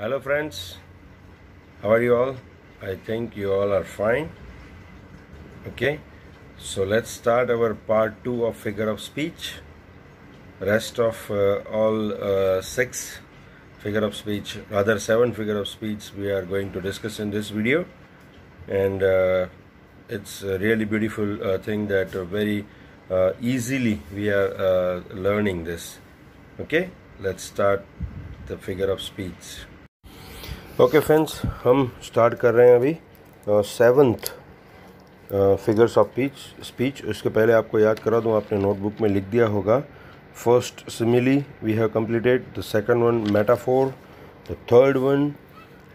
hello friends how are you all i think you all are fine okay so let's start our part 2 of figure of speech rest of uh, all uh, six figure of speech rather seven figure of speech we are going to discuss in this video and uh, it's a really beautiful uh, thing that uh, very uh, easily we are learning this okay let's start the figure of speech okay friends हम start कर रहे हैं अभी seventh figures of peach speech उसके पहले आपको याद करा दूँ आपने नोटबुक में लिख दिया होगा first simile we have completed the second one metaphor the third one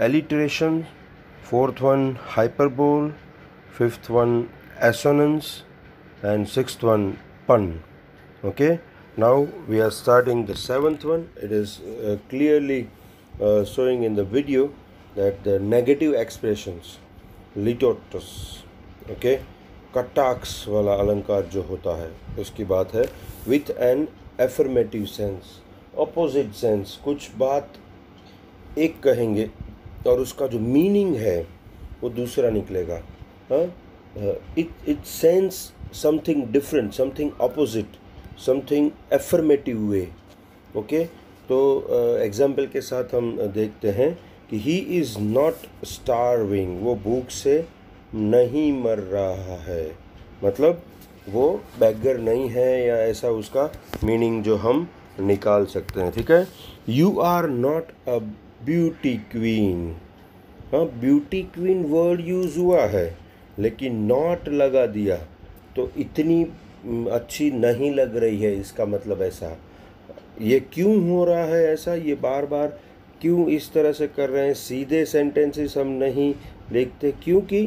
alliteration fourth one hyperbole fifth one assonance and six one pun okay now we are starting the seventh one it is clearly uh, showing in the video that the negative expressions litotes okay कटाक्ष वाला अलंकार जो होता है उसकी बात है with an affirmative sense opposite sense कुछ बात एक कहेंगे और उसका जो मीनिंग है वो दूसरा निकलेगा it it sense something different something opposite something affirmative way okay तो एग्ज़ाम्पल के साथ हम देखते हैं कि ही इज़ नॉट स्टारविंग वो भूख से नहीं मर रहा है मतलब वो बैगर नहीं है या ऐसा उसका मीनिंग जो हम निकाल सकते हैं ठीक है you are not a beauty queen हाँ ब्यूटी क्वीन वर्ड यूज़ हुआ है लेकिन नॉट लगा दिया तो इतनी अच्छी नहीं लग रही है इसका मतलब ऐसा ये क्यों हो रहा है ऐसा ये बार बार क्यों इस तरह से कर रहे हैं सीधे सेंटेंसेस हम नहीं लिखते क्योंकि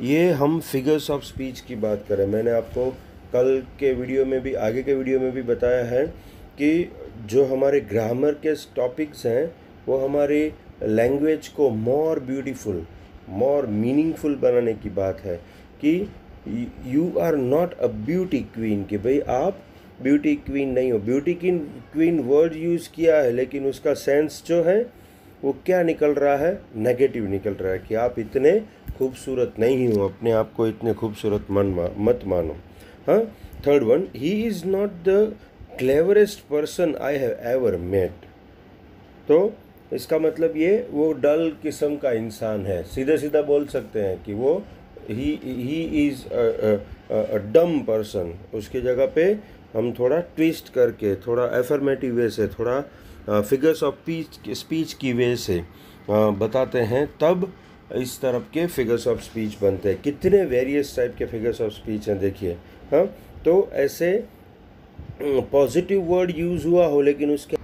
ये हम फिगर्स ऑफ स्पीच की बात करें मैंने आपको कल के वीडियो में भी आगे के वीडियो में भी बताया है कि जो हमारे ग्रामर के टॉपिक्स हैं वो हमारे लैंग्वेज को मोर ब्यूटीफुल मोर मीनिंगफुल बनाने की बात है कि you are not a beauty queen कि भाई आप ब्यूटी क्वीन नहीं हो beauty queen queen word use किया है लेकिन उसका सेंस जो है वो क्या निकल रहा है नेगेटिव निकल रहा है कि आप इतने खूबसूरत नहीं हो अपने आप को इतने खूबसूरत मन मत मानो हाँ third one he is not the cleverest person I have ever met तो इसका मतलब ये वो डल किस्म का इंसान है सीधे सीधा बोल सकते हैं कि वो ही ही इज़ डम पर्सन उसकी जगह पे हम थोड़ा ट्विस्ट करके थोड़ा एफर्मेटिव वे से थोड़ा फिगर्स ऑफ स्पीच स्पीच की वे से बताते हैं तब इस तरफ के फिगर्स ऑफ स्पीच बनते हैं कितने वेरियस टाइप के फिगर्स ऑफ स्पीच हैं देखिए हाँ तो ऐसे पॉजिटिव वर्ड यूज़ हुआ हो लेकिन उसके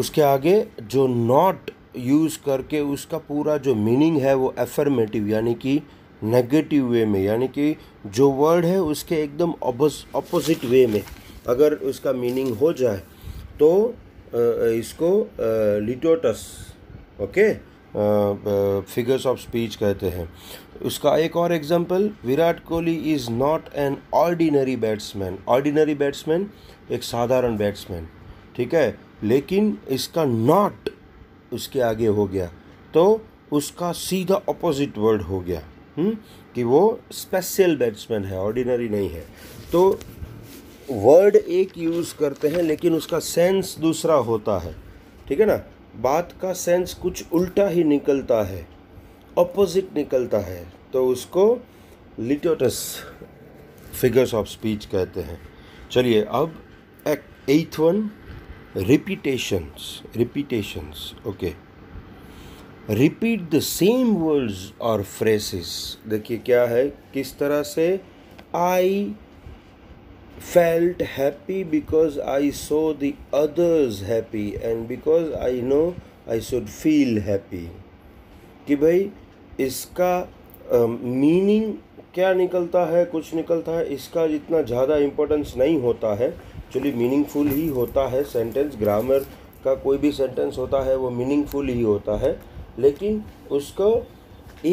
उसके आगे जो नॉट यूज़ करके उसका पूरा जो मीनिंग है वो एफर्मेटिव यानी कि नेगेटिव वे में यानी कि जो वर्ड है उसके एकदम अपोजिट वे में अगर उसका मीनिंग हो जाए तो इसको litotes okay figures of speech कहते हैं उसका एक और example Virat Kohli is not an ordinary batsman ordinary batsman एक साधारण बैट्समैन ठीक है लेकिन इसका नॉट उसके आगे हो गया तो उसका सीधा अपोजिट वर्ड हो गया हुँ? हम्म? कि वो स्पेशल बैट्समैन है ऑर्डिनरी नहीं है तो वर्ड एक यूज़ करते हैं लेकिन उसका सेंस दूसरा होता है ठीक है ना बात का सेंस कुछ उल्टा ही निकलता है अपोजिट निकलता है तो उसको लिटोटस फिगर्स ऑफ स्पीच कहते हैं चलिए अब एक eighth one repetitions repetitions okay repeat the same words और फ्रेसिस देखिए क्या है किस तरह से आई felt happy because I saw the others happy and because I know I should feel happy कि भाई इसका मीनिंग uh, क्या निकलता है कुछ निकलता है इसका जितना ज़्यादा इम्पोर्टेंस नहीं होता है एक्चुअली मीनिंगफुल ही होता है सेंटेंस ग्रामर का कोई भी सेंटेंस होता है वो मीनिंगफुल ही होता है लेकिन उसको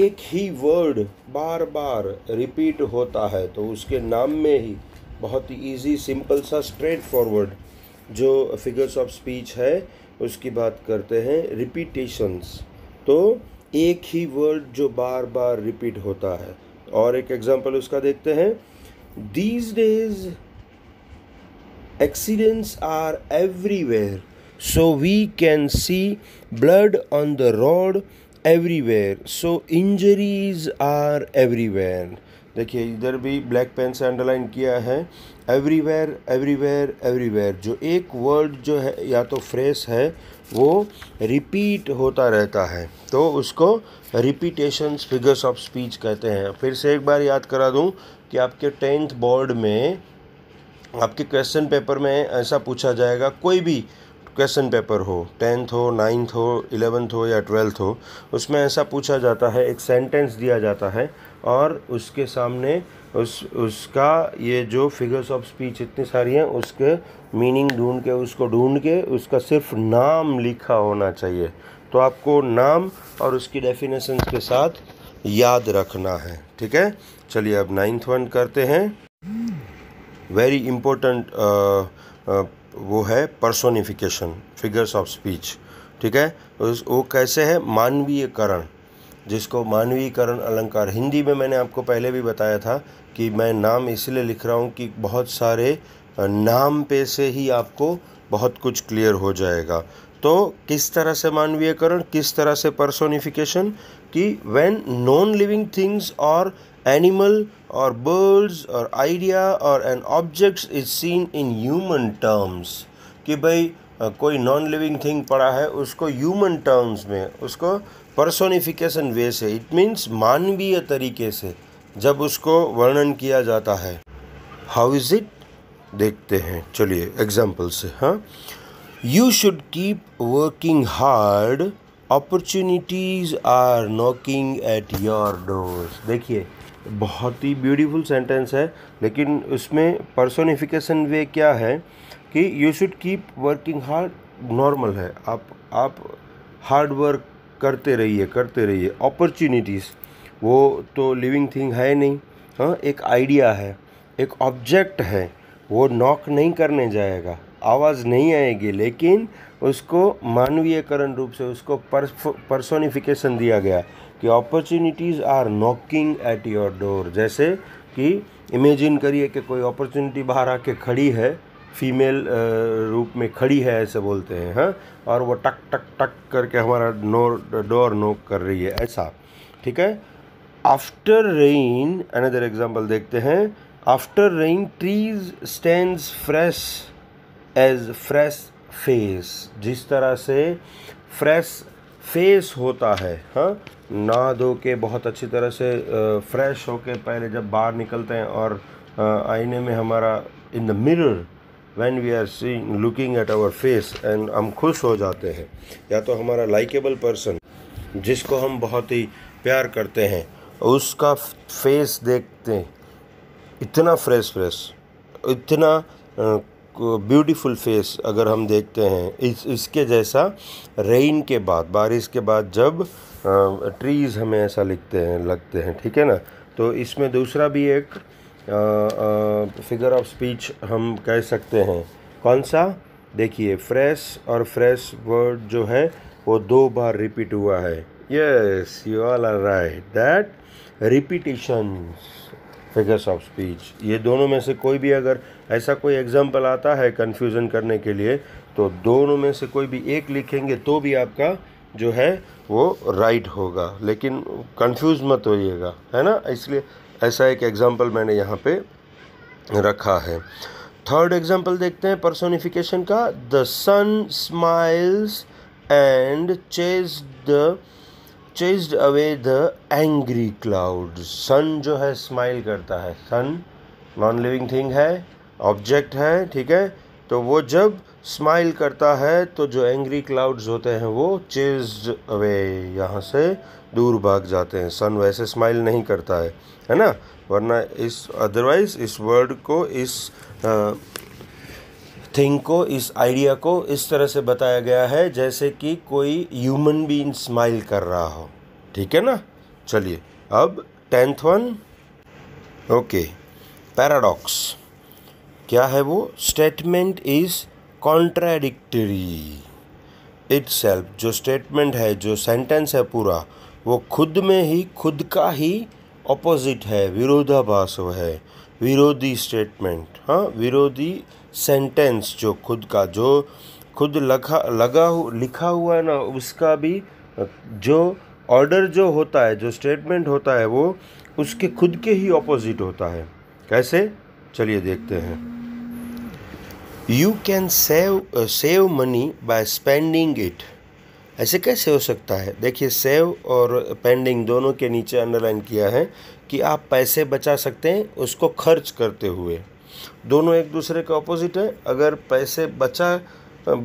एक ही वर्ड बार बार रिपीट होता है तो उसके नाम में ही बहुत ही ईजी सिंपल सा स्ट्रेट फॉरवर्ड जो फिगर्स ऑफ स्पीच है उसकी बात करते हैं रिपीटेशंस तो एक ही वर्ड जो बार बार रिपीट होता है और एक एग्जांपल उसका देखते हैं these days accidents are everywhere so we can see blood on the road everywhere so injuries are everywhere देखिए इधर भी ब्लैक पेन से अंडरलाइन किया है एवरीवेयर एवरीवेयर एवरीवेयर जो एक वर्ड जो है या तो फ्रेश है वो रिपीट होता रहता है तो उसको रिपीटेशन फिगर्स ऑफ स्पीच कहते हैं फिर से एक बार याद करा दूं कि आपके टेंथ बोर्ड में आपके क्वेश्चन पेपर में ऐसा पूछा जाएगा कोई भी क्वेश्चन पेपर हो टेंथ हो नाइन्थ हो इलेवेंथ हो या ट्वेल्थ हो उसमें ऐसा पूछा जाता है एक सेंटेंस दिया जाता है और उसके सामने उस उसका ये जो फिगर्स ऑफ स्पीच इतनी सारी हैं उसके मीनिंग ढूंढ के उसको ढूंढ के उसका सिर्फ नाम लिखा होना चाहिए तो आपको नाम और उसकी डेफिनेशन के साथ याद रखना है ठीक है चलिए अब नाइन्थ वन करते हैं वेरी इम्पोर्टेंट वो है पर्सोनिफिकेशन फिगर्स ऑफ स्पीच ठीक है उस वो कैसे है मानवीयकरण जिसको मानवीकरण अलंकार हिंदी में मैंने आपको पहले भी बताया था कि मैं नाम इसलिए लिख रहा हूँ कि बहुत सारे नाम पे से ही आपको बहुत कुछ क्लियर हो जाएगा तो किस तरह से मानवीयकरण किस तरह से पर्सोनिफिकेशन कि व्हेन नॉन लिविंग थिंग्स और एनिमल और बर्ड्स और आइडिया और an objects is seen in human terms कि भाई कोई नॉन लिविंग थिंग पड़ा है उसको ह्यूमन टर्म्स में उसको पर्सोनिफिकेशन वे से इट मीन्स मानवीय तरीके से जब उसको वर्णन किया जाता है हाउ इज़ इट देखते हैं चलिए एग्जाम्पल से हाँ you should keep working hard opportunities are knocking at your door देखिए बहुत ही ब्यूटीफुल सेंटेंस है लेकिन उसमें पर्सोनिफिकेशन वे क्या है कि you should keep working hard normal है आप आप हार्ड वर्क करते रहिए करते रहिए अपॉर्चुनिटीज़ वो तो लिविंग थिंग है नहीं हाँ एक आइडिया है एक ऑब्जेक्ट है वो नॉक नहीं करने जाएगा आवाज़ नहीं आएगी लेकिन उसको मानवीयकरण रूप से उसको पर्सोनिफिकेशन दिया गया कि opportunities are knocking at your door जैसे कि इमेजिन करिए कि कोई अपॉर्चुनिटी बाहर आके खड़ी है फीमेल रूप में खड़ी है ऐसे बोलते हैं हाँ और वो टक टक टक करके हमारा नोर डोर नोक कर रही है ऐसा ठीक है आफ्टर रेन अनदर एग्जाम्पल देखते हैं after rain trees stand fresh as fresh face जिस तरह से फ्रेश फेस होता है हाँ ना धो के बहुत अच्छी तरह से फ्रेश होके पहले जब बाहर निकलते हैं और आईने में हमारा in the mirror when we are see looking at our face and हम खुश हो जाते हैं या तो हमारा लाइकेबल पर्सन जिसको हम बहुत ही प्यार करते हैं उसका फेस देखते इतना फ्रेश फ्रेश इतना ब्यूटीफुल फेस अगर हम देखते हैं इस इसके जैसा रेन के बाद बारिश के बाद जब ट्रीज़ हमें ऐसा लिखते हैं लगते हैं ठीक है ना तो इसमें दूसरा भी एक फिगर ऑफ स्पीच हम कह सकते हैं कौन सा देखिए फ्रेश और फ्रेश वर्ड जो है वो दो बार रिपीट हुआ है yes you all are right that repetitions figures of speech ये दोनों में से कोई भी अगर ऐसा कोई एग्जाम्पल आता है कन्फ्यूज़न करने के लिए तो दोनों में से कोई भी एक लिखेंगे तो भी आपका जो है वो राइट होगा लेकिन कंफ्यूज मत होइएगा है ना इसलिए ऐसा एक एग्ज़ाम्पल मैंने यहाँ पे रखा है थर्ड एग्जाम्पल देखते हैं पर्सोनिफिकेशन का the sun smiles and chase the chase away the angry cloud sun जो है स्माइल करता है सन नॉन लिविंग थिंग है ऑब्जेक्ट है ठीक है तो वो जब स्माइल करता है तो जो एंग्री क्लाउड्स होते हैं वो चेज अवे यहाँ से दूर भाग जाते हैं सन वैसे स्माइल नहीं करता है है ना वरना इस अदरवाइज इस वर्ड को इस थिंग को इस आइडिया को इस तरह से बताया गया है जैसे कि कोई ह्यूमन बीन स्माइल कर रहा हो ठीक है ना चलिए अब टेंथ वन ओके पैराडॉक्स क्या है वो स्टेटमेंट इज़ कॉन्ट्राडिक्टरी इट जो स्टेटमेंट है जो सेंटेंस है पूरा वो खुद में ही खुद का ही ऑपोजिट है विरोधाभास है विरोधी स्टेटमेंट हाँ विरोधी सेंटेंस जो खुद का जो खुद लखा लगा हु, लिखा हुआ है ना उसका भी जो ऑर्डर जो होता है जो स्टेटमेंट होता है वो उसके खुद के ही ऑपोजिट होता है कैसे चलिए देखते हैं you can save save money by spending it ऐसे कैसे हो सकता है देखिए सेव और पेंडिंग दोनों के नीचे अंडरलाइन किया है कि आप पैसे बचा सकते हैं उसको खर्च करते हुए दोनों एक दूसरे के ऑपोजिट है अगर पैसे बचा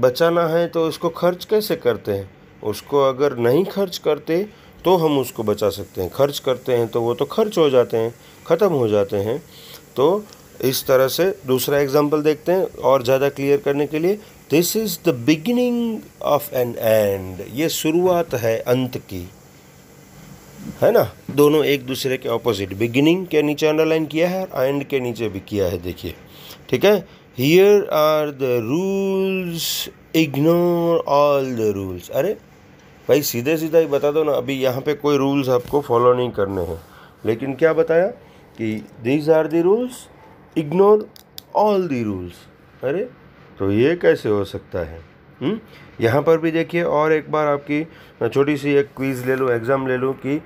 बचाना है तो उसको खर्च कैसे करते हैं उसको अगर नहीं खर्च करते तो हम उसको बचा सकते हैं खर्च करते हैं तो वो तो खर्च हो जाते हैं ख़त्म हो जाते हैं तो इस तरह से दूसरा एग्जाम्पल देखते हैं और ज़्यादा क्लियर करने के लिए this is the beginning of an end ये शुरुआत है अंत की है ना दोनों एक दूसरे के ऑपोजिट बिगिनिंग के नीचे अंडरलाइन किया है और एंड के नीचे भी किया है देखिए ठीक है here are the rules ignore all the rules अरे भाई सीधे सीधा ही बता दो ना अभी यहाँ पे कोई रूल्स आपको फॉलो नहीं करने हैं लेकिन क्या बताया कि these are the rules ignore all the rules अरे तो ये कैसे हो सकता है हुँ? हम्म? यहाँ पर भी देखिए और एक बार आपकी छोटी सी एक क्वीज़ ले लूँ एग्ज़ाम ले लूँ कि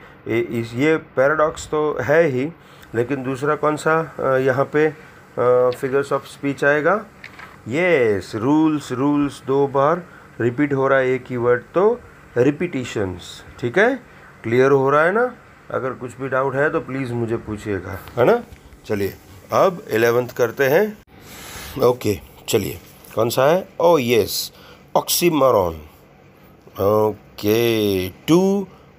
इस ये पैराडॉक्स तो है ही लेकिन दूसरा कौन सा यहाँ पे फिगर्स ऑफ स्पीच आएगा येस रूल्स रूल्स दो बार रिपीट हो रहा है एक ही वर्ड तो रिपीटिशंस ठीक है क्लियर हो रहा है ना अगर कुछ भी डाउट है तो प्लीज़ मुझे पूछिएगा है ना चलिए अब एलेवेंथ करते हैं ओके चलिए कौन सा है oh yes oxymoron okay two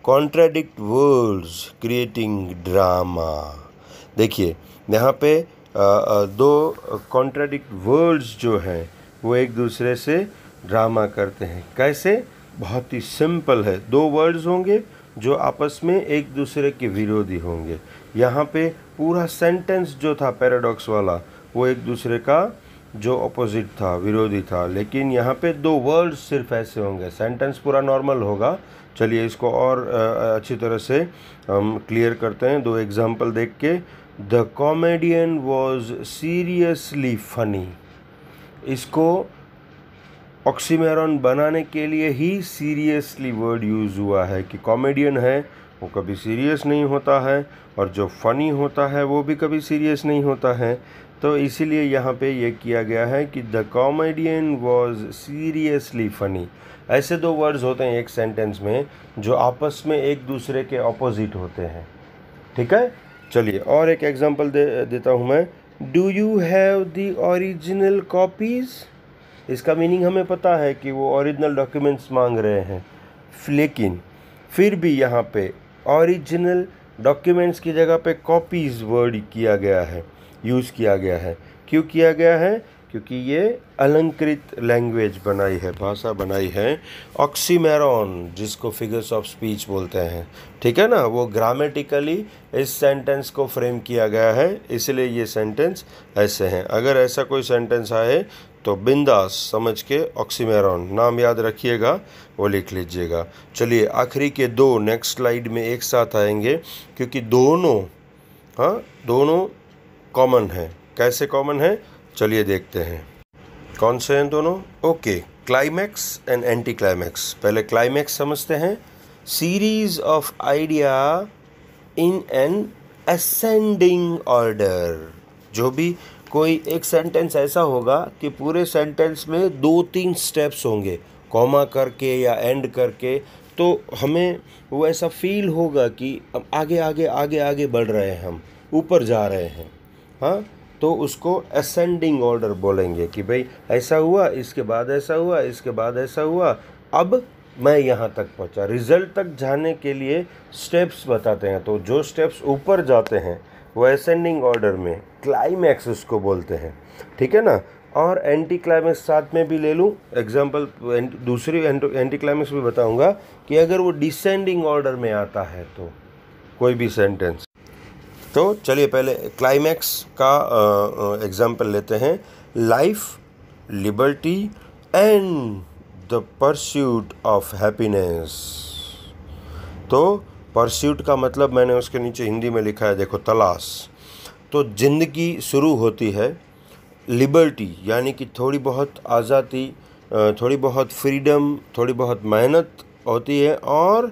contradict words creating drama देखिए यहाँ पे आ, आ, दो कॉन्ट्राडिक्ट वर्ड्स जो हैं वो एक दूसरे से ड्रामा करते हैं कैसे बहुत ही सिंपल है दो वर्ड्स होंगे जो आपस में एक दूसरे के विरोधी होंगे यहाँ पे पूरा सेंटेंस जो था पैराडॉक्स वाला वो एक दूसरे का जो अपोजिट था विरोधी था लेकिन यहाँ पे दो वर्ड सिर्फ ऐसे होंगे सेंटेंस पूरा नॉर्मल होगा चलिए इसको और अच्छी तरह से हम क्लियर करते हैं दो एग्जाम्पल देख के the comedian was seriously funny इसको ऑक्सीमेरॉन बनाने के लिए ही सीरियसली वर्ड यूज़ हुआ है कि कॉमेडियन है वो कभी सीरियस नहीं होता है और जो फ़नी होता है वो भी कभी सीरियस नहीं होता है तो इसीलिए यहाँ पे ये किया गया है कि the comedian was seriously funny ऐसे दो वर्ड्स होते हैं एक सेंटेंस में जो आपस में एक दूसरे के अपोजिट होते हैं ठीक है चलिए और एक एग्जांपल दे देता हूँ मैं do you have the original copies इसका मीनिंग हमें पता है कि वो ओरिजिनल डॉक्यूमेंट्स मांग रहे हैं लेकिन फिर भी यहाँ पे ओरिजिनल डॉक्यूमेंट्स की जगह पे कॉपीज़ वर्ड किया गया है यूज़ किया गया है क्यों किया गया है क्योंकि ये अलंकृत लैंग्वेज बनाई है भाषा बनाई है ऑक्सीमेरॉन जिसको फिगर्स ऑफ स्पीच बोलते हैं ठीक है ना वो ग्रामेटिकली इस सेंटेंस को फ्रेम किया गया है इसलिए ये सेंटेंस ऐसे हैं अगर ऐसा कोई सेंटेंस आए तो बिंदास समझ के ऑक्सीमेरॉन नाम याद रखिएगा वो लिख लीजिएगा चलिए आखिरी के दो नेक्स्ट स्लाइड में एक साथ आएंगे क्योंकि दोनों हाँ दोनों कॉमन है कैसे कॉमन है चलिए देखते हैं कौन से हैं दोनों okay climax and anti climax पहले क्लाइमैक्स समझते हैं series of idea in an ascending order जो भी कोई एक सेंटेंस ऐसा होगा कि पूरे सेंटेंस में दो तीन स्टेप्स होंगे कॉमा करके या एंड करके तो हमें वो ऐसा फील होगा कि अब आगे आगे आगे आगे बढ़ रहे हैं हम ऊपर जा रहे हैं हाँ तो उसको असेंडिंग ऑर्डर बोलेंगे कि भाई ऐसा हुआ इसके बाद ऐसा हुआ इसके बाद ऐसा हुआ अब मैं यहाँ तक पहुँचा रिजल्ट तक जाने के लिए स्टेप्स बताते हैं तो जो स्टेप्स ऊपर जाते हैं वो असेंडिंग ऑर्डर में क्लाइमैक्स उसको बोलते हैं ठीक है ना और एंटी क्लाइमैक्स साथ में भी ले लूँ एग्जाम्पल दूसरी एंटी क्लाइमैक्स भी बताऊँगा कि अगर वो डिसेंडिंग ऑर्डर में आता है तो कोई भी सेंटेंस तो चलिए पहले क्लाइमैक्स का एग्जाम्पल लेते हैं life liberty and the pursuit of happiness तो परस्यूट का मतलब मैंने उसके नीचे हिंदी में लिखा है देखो तलाश तो ज़िंदगी शुरू होती है लिबर्टी यानी कि थोड़ी बहुत आज़ादी थोड़ी बहुत फ्रीडम थोड़ी बहुत मेहनत होती है और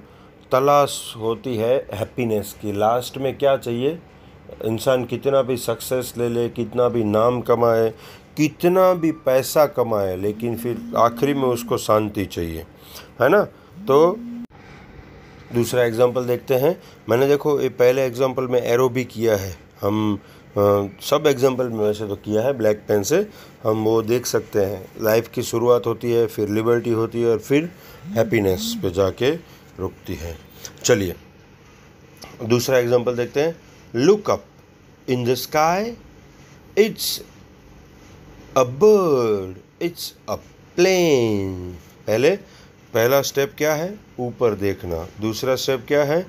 तलाश होती है हैप्पीनेस की लास्ट में क्या चाहिए इंसान कितना भी सक्सेस ले ले कितना भी नाम कमाए कितना भी पैसा कमाए लेकिन फिर आखिरी में उसको शांति चाहिए है ना तो दूसरा एग्जांपल देखते हैं मैंने देखो ये पहले एग्जांपल में एरो भी किया है हम सब एग्जाम्पल में वैसे तो किया है ब्लैक पेन से हम वो देख सकते हैं लाइफ की शुरुआत होती है फिर लिबर्टी होती है और फिर हैप्पीनेस पे जाके रुकती है चलिए दूसरा एग्जाम्पल देखते हैं look up in the sky it's a bird it's a plane पहले पहला स्टेप क्या है ऊपर देखना दूसरा स्टेप क्या है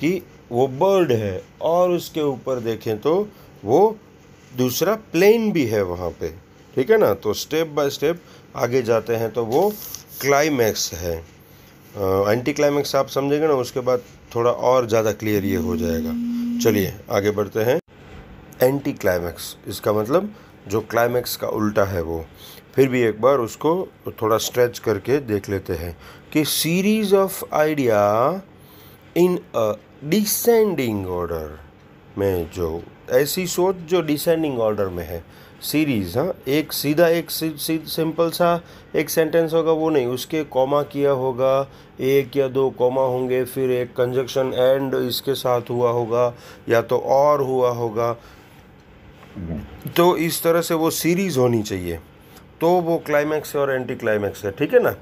कि वो बर्ड है और उसके ऊपर देखें तो वो दूसरा प्लेन भी है वहाँ पे ठीक है ना तो स्टेप बाय स्टेप आगे जाते हैं तो वो क्लाइमैक्स है एंटी क्लाइमैक्स आप समझेंगे ना उसके बाद थोड़ा और ज़्यादा क्लियर ये हो जाएगा चलिए आगे बढ़ते हैं एंटी क्लाइमैक्स इसका मतलब जो क्लाइमैक्स का उल्टा है वो फिर भी एक बार उसको थोड़ा स्ट्रेच करके देख लेते हैं कि series of idea in descending order में जो ऐसी सोच जो डिसेंडिंग ऑर्डर में है सीरीज़ हाँ एक सीधा एक सिंपल सा एक सेंटेंस होगा वो नहीं उसके कॉमा किया होगा एक या दो कॉमा होंगे फिर एक कंजक्शन एंड इसके साथ हुआ होगा या तो और हुआ होगा तो इस तरह से वो सीरीज़ होनी चाहिए तो वो क्लाइमैक्स और एंटी क्लाइमैक्स है ठीक है ना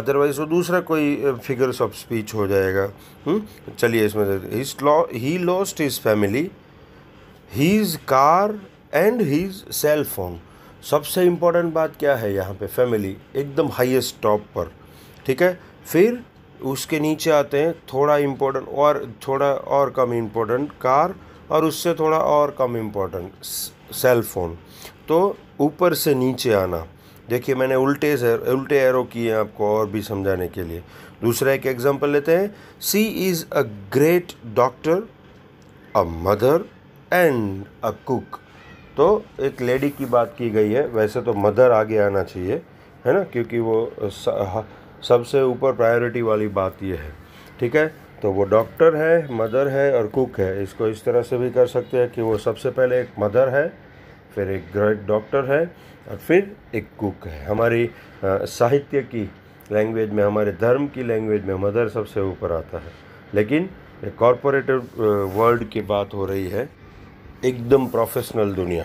अदरवाइज वो दूसरा कोई फिगर्स ऑफ स्पीच हो जाएगा हम्म? चलिए इसमें ही lost his family his car and his cell phone सबसे इम्पोर्टेंट बात क्या है यहाँ पे फैमिली एकदम हाईएस्ट टॉप पर ठीक है फिर उसके नीचे आते हैं थोड़ा इम्पोर्टेंट और थोड़ा और कम इम्पोर्टेंट कार और उससे थोड़ा और कम इम्पोर्टेंट सेल फोन तो ऊपर से नीचे आना देखिए मैंने उल्टे सर उल्टे एरो किए हैं आपको और भी समझाने के लिए दूसरा एक एग्जांपल लेते हैं she is a great doctor a mother and a cook तो एक लेडी की बात की गई है वैसे तो मदर आगे आना चाहिए है ना क्योंकि वो सबसे ऊपर प्रायोरिटी वाली बात ये है ठीक है तो वो डॉक्टर है मदर है और कुक है इसको इस तरह से भी कर सकते हैं कि वो सबसे पहले एक मदर है फिर एक ग्रेट डॉक्टर है और फिर एक कुक है हमारी साहित्य की लैंग्वेज में हमारे धर्म की लैंग्वेज में मदर सबसे ऊपर आता है लेकिन कॉरपोरेटिव वर्ल्ड की बात हो रही है एकदम प्रोफेशनल दुनिया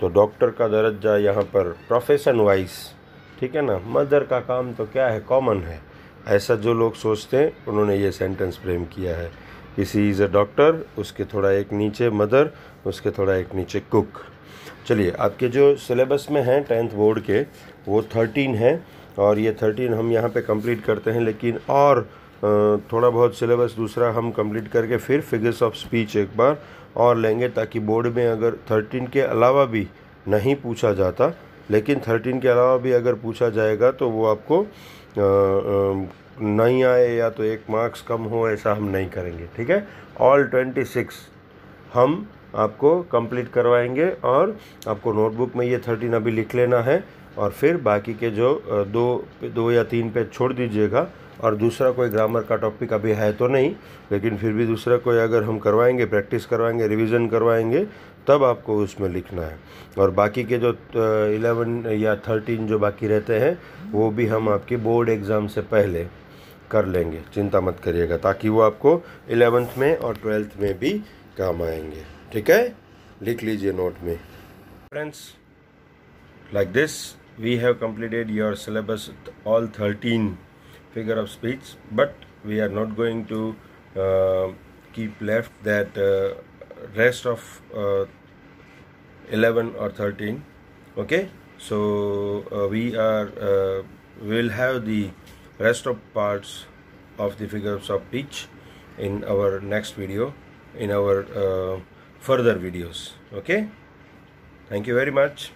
तो डॉक्टर का दर्जा यहाँ पर प्रोफेशन वाइज ठीक है ना मदर का काम तो क्या है कॉमन है ऐसा जो लोग सोचते हैं उन्होंने ये सेंटेंस फ्रेम किया है किसी इज़ अ डॉक्टर उसके थोड़ा एक नीचे मदर उसके थोड़ा एक नीचे कुक चलिए आपके जो सिलेबस में हैं टेंथ बोर्ड के वो थर्टीन हैं और ये थर्टीन हम यहाँ पे कंप्लीट करते हैं लेकिन और थोड़ा बहुत सिलेबस दूसरा हम कंप्लीट करके फिर फिगर्स ऑफ स्पीच एक बार और लेंगे ताकि बोर्ड में अगर थर्टीन के अलावा भी नहीं पूछा जाता लेकिन थर्टीन के अलावा भी अगर पूछा जाएगा तो वो आपको नहीं आए या तो एक मार्क्स कम हो ऐसा हम नहीं करेंगे ठीक है ऑल ट्वेंटी सिक्स हम आपको कंप्लीट करवाएंगे और आपको नोटबुक में ये थर्टीन अभी लिख लेना है और फिर बाकी के जो दो दो या तीन पेज छोड़ दीजिएगा और दूसरा कोई ग्रामर का टॉपिक अभी है तो नहीं लेकिन फिर भी दूसरा कोई अगर हम करवाएंगे प्रैक्टिस करवाएंगे रिवीजन करवाएंगे तब आपको उसमें लिखना है और बाकी के जो इलेवन या थर्टीन जो बाकी रहते हैं वो भी हम आपके बोर्ड एग्ज़ाम से पहले कर लेंगे चिंता मत करिएगा ताकि वो आपको इलेवेंथ में और ट्वेल्थ में भी काम आएंगे ठीक है लिख लीजिए नोट में like this we have completed your syllabus all 13 figure of speech but we are not going to uh, keep left that uh, rest of uh, 11 or 13 okay so we are will have the rest of parts of the figures of speech in our next video in our further videos okay thank you very much